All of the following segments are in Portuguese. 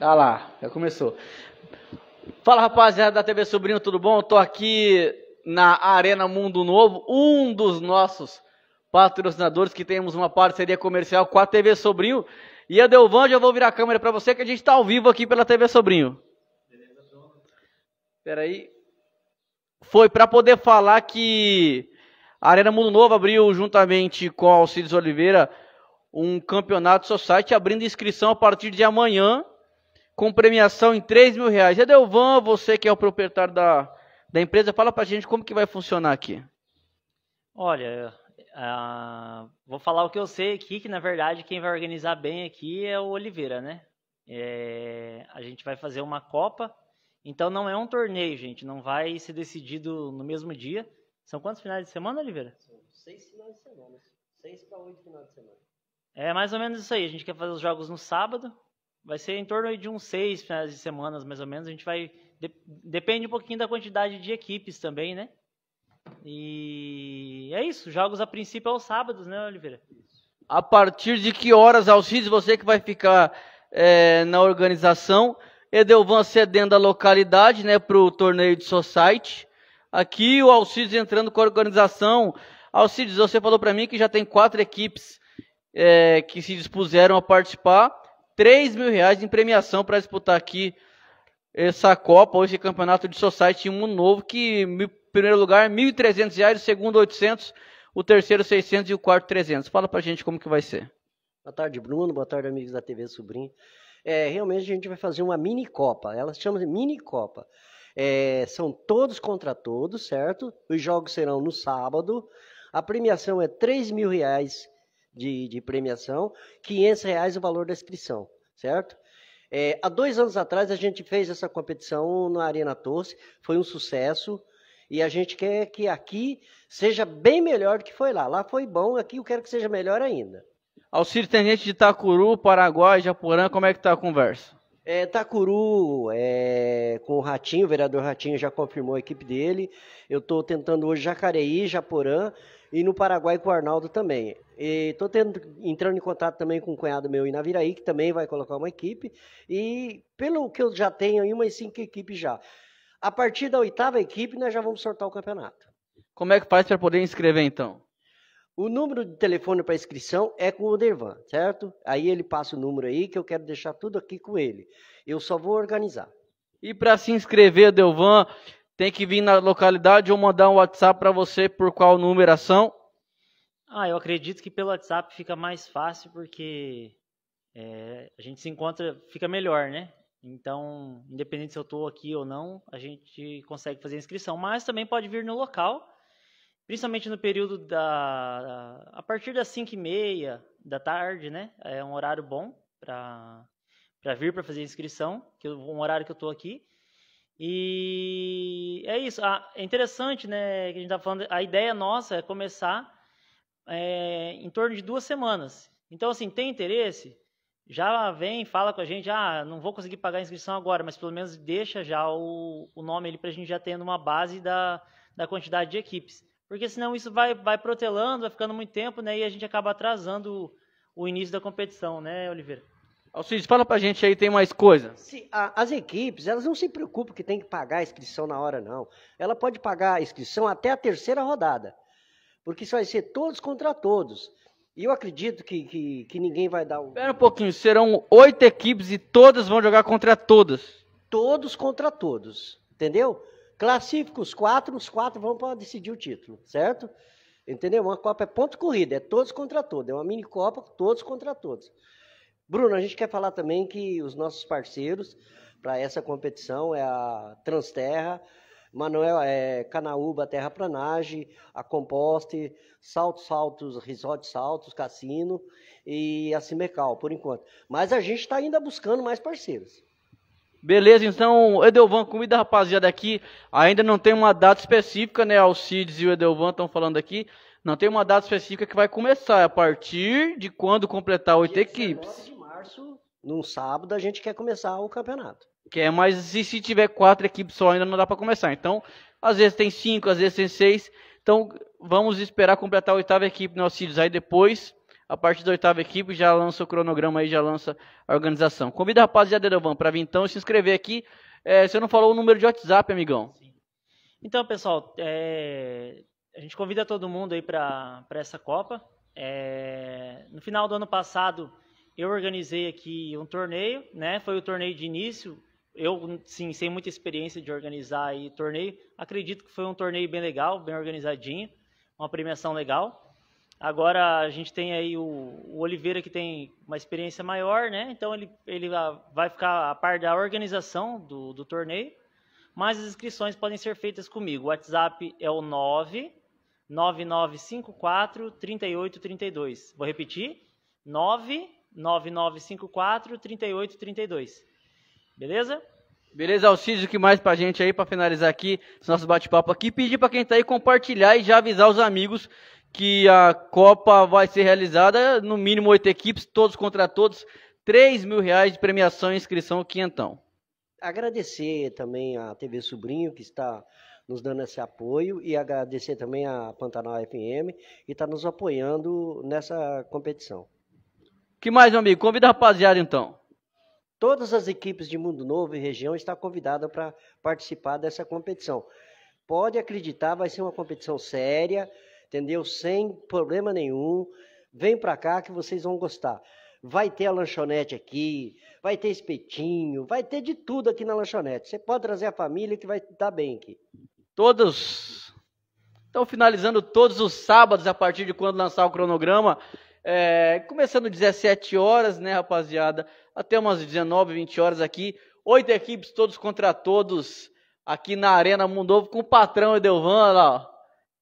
Ah lá, já começou. Fala rapaziada da TV Sobrinho, tudo bom? Estou aqui na Arena Mundo Novo, um dos nossos patrocinadores que temos uma parceria comercial com a TV Sobrinho. E a Delvan, já vou virar a câmera para você que a gente está ao vivo aqui pela TV Sobrinho. Espera aí. Foi para poder falar que a Arena Mundo Novo abriu juntamente com Alcides Oliveira um campeonato society abrindo inscrição a partir de amanhã com premiação em 3 mil reais. Edelvan, você que é o proprietário da, da empresa, fala para gente como que vai funcionar aqui. Olha, uh, vou falar o que eu sei aqui, que na verdade quem vai organizar bem aqui é o Oliveira, né? É, a gente vai fazer uma Copa, então não é um torneio, gente, não vai ser decidido no mesmo dia. São quantos finais de semana, Oliveira? São seis finais de semana, seis para oito finais de semana. É mais ou menos isso aí, a gente quer fazer os jogos no sábado, vai ser em torno de uns seis finais de semanas, mais ou menos. A gente vai. De, depende um pouquinho da quantidade de equipes também, né? E é isso. Jogos a princípio aos é sábados, né, Oliveira? A partir de que horas, Alcides, você que vai ficar é, na organização? Edelvan cedendo a localidade né, para o torneio de Society. Aqui o Alcides entrando com a organização. Alcides, você falou para mim que já tem quatro equipes é, que se dispuseram a participar. 3 mil reais em premiação para disputar aqui essa Copa, ou esse campeonato de Society 1 novo, que em primeiro lugar, R$ 1.300, o segundo 800, o terceiro 600 e o quarto 300. Fala pra gente como que vai ser. Boa tarde, Bruno. Boa tarde, amigos da TV Sobrinho. É, realmente a gente vai fazer uma mini Copa. Ela se chama de mini Copa. É, são todos contra todos, certo? Os jogos serão no sábado. A premiação é 3 mil reais de, de premiação, 500 reais o valor da inscrição, certo? É, há dois anos atrás a gente fez essa competição na Arena Torce, foi um sucesso e a gente quer que aqui seja bem melhor do que foi lá. Lá foi bom, aqui eu quero que seja melhor ainda. Auxílio Tenente de Itacuru, Paraguai, Japurã, como é que está a conversa? É, Takuru, é, com o Ratinho, o vereador Ratinho já confirmou a equipe dele. Eu estou tentando hoje Jacareí, Japorã e no Paraguai com o Arnaldo também. Estou entrando em contato também com um cunhado meu em Naviraí, que também vai colocar uma equipe. E pelo que eu já tenho aí, umas cinco equipes já. A partir da oitava equipe, nós já vamos sortar o campeonato. Como é que faz para poder inscrever, então? O número de telefone para inscrição é com o Dervan, certo? Aí ele passa o número aí, que eu quero deixar tudo aqui com ele. Eu só vou organizar. E para se inscrever, Delvan, tem que vir na localidade ou mandar um WhatsApp para você por qual numeração? Ah, eu acredito que pelo WhatsApp fica mais fácil porque é, a gente se encontra, fica melhor, né? Então, independente se eu estou aqui ou não, a gente consegue fazer a inscrição. Mas também pode vir no local, principalmente no período da. a partir das 5 e meia da tarde, né? É um horário bom para vir para fazer a inscrição, que é um horário que eu estou aqui. E é isso. Ah, é interessante, né? Que a gente tá falando. A ideia nossa é começar é, em torno de duas semanas. Então, assim, tem interesse? Já vem, fala com a gente. Ah, não vou conseguir pagar a inscrição agora, mas pelo menos deixa já o, o nome ali para a gente já tendo uma base da, da quantidade de equipes. Porque senão isso vai, vai protelando, vai ficando muito tempo, né? E a gente acaba atrasando o, o início da competição, né, Oliveira? Alcides, fala pra gente aí, tem mais coisa. Se, a, as equipes, elas não se preocupam que tem que pagar a inscrição na hora, não. Ela pode pagar a inscrição até a terceira rodada. Porque isso vai ser todos contra todos. E eu acredito que, que, que ninguém vai dar um. Espera um pouquinho, serão oito equipes e todas vão jogar contra todas. Todos contra todos, entendeu? Classifica os quatro, os quatro vão para decidir o título, certo? Entendeu? Uma Copa é ponto corrida, é todos contra todos. É uma mini Copa, todos contra todos. Bruno, a gente quer falar também que os nossos parceiros para essa competição é a Transterra, Manuel é Canaúba Terra Planagem, a Composte, Saltos Saltos, Resort Saltos, Cassino e a Cimecal, por enquanto. Mas a gente está ainda buscando mais parceiros. Beleza, então, Edelvan, comida rapaziada aqui. Ainda não tem uma data específica, né? Alcides e o Edelvan estão falando aqui. Não tem uma data específica que vai começar é a partir de quando completar oito equipes março, num sábado, a gente quer começar o campeonato. Quer, é, mas e se tiver quatro equipes só, ainda não dá para começar. Então, às vezes tem cinco, às vezes tem seis. Então, vamos esperar completar a oitava equipe no né, Auxílios. Aí depois, a partir da oitava equipe, já lança o cronograma aí, já lança a organização. Convida a rapaziada da para vir então se inscrever aqui. É, você não falou o número de WhatsApp, amigão. Sim. Então, pessoal, é... a gente convida todo mundo aí para essa Copa. É... No final do ano passado, eu organizei aqui um torneio, né? Foi o torneio de início. Eu, sim, sem muita experiência de organizar aí torneio, acredito que foi um torneio bem legal, bem organizadinho, uma premiação legal. Agora a gente tem aí o, o Oliveira que tem uma experiência maior, né? Então ele, ele vai ficar a par da organização do, do torneio, mas as inscrições podem ser feitas comigo. O WhatsApp é o 9 9954 3832. Vou repetir: 9 9954 3832. Beleza? Beleza, Alcísio, o que mais pra gente aí pra finalizar aqui esse nosso bate-papo aqui? Pedir pra quem tá aí compartilhar e já avisar os amigos que a Copa vai ser realizada, no mínimo oito equipes, todos contra todos, 3 mil reais de premiação e inscrição, quinhentão. Agradecer também a TV Sobrinho, que está nos dando esse apoio e agradecer também a Pantanal FM que está nos apoiando nessa competição que mais, meu amigo? Convida a rapaziada, então. Todas as equipes de Mundo Novo e região estão convidadas para participar dessa competição. Pode acreditar, vai ser uma competição séria, entendeu? Sem problema nenhum. Vem para cá que vocês vão gostar. Vai ter a lanchonete aqui, vai ter espetinho, vai ter de tudo aqui na lanchonete. Você pode trazer a família que vai estar bem aqui. Todos Estão finalizando todos os sábados, a partir de quando lançar o cronograma, é, começando 17 horas, né, rapaziada? Até umas 19, 20 horas aqui. Oito equipes, todos contra todos, aqui na Arena Mundo com o patrão Edelvan, lá, ó,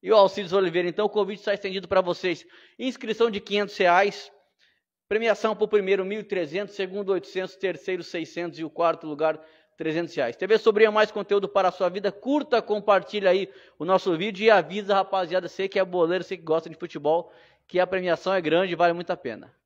e o Alcides Oliveira. Então, o convite está estendido para vocês. Inscrição de 500 reais. Premiação para o primeiro 1.300, segundo 800, terceiro 600 e o quarto lugar 300 reais. TV Sobrinha, mais conteúdo para a sua vida. Curta, compartilha aí o nosso vídeo e avisa, rapaziada, você que é boleiro, você que gosta de futebol, que a premiação é grande e vale muito a pena.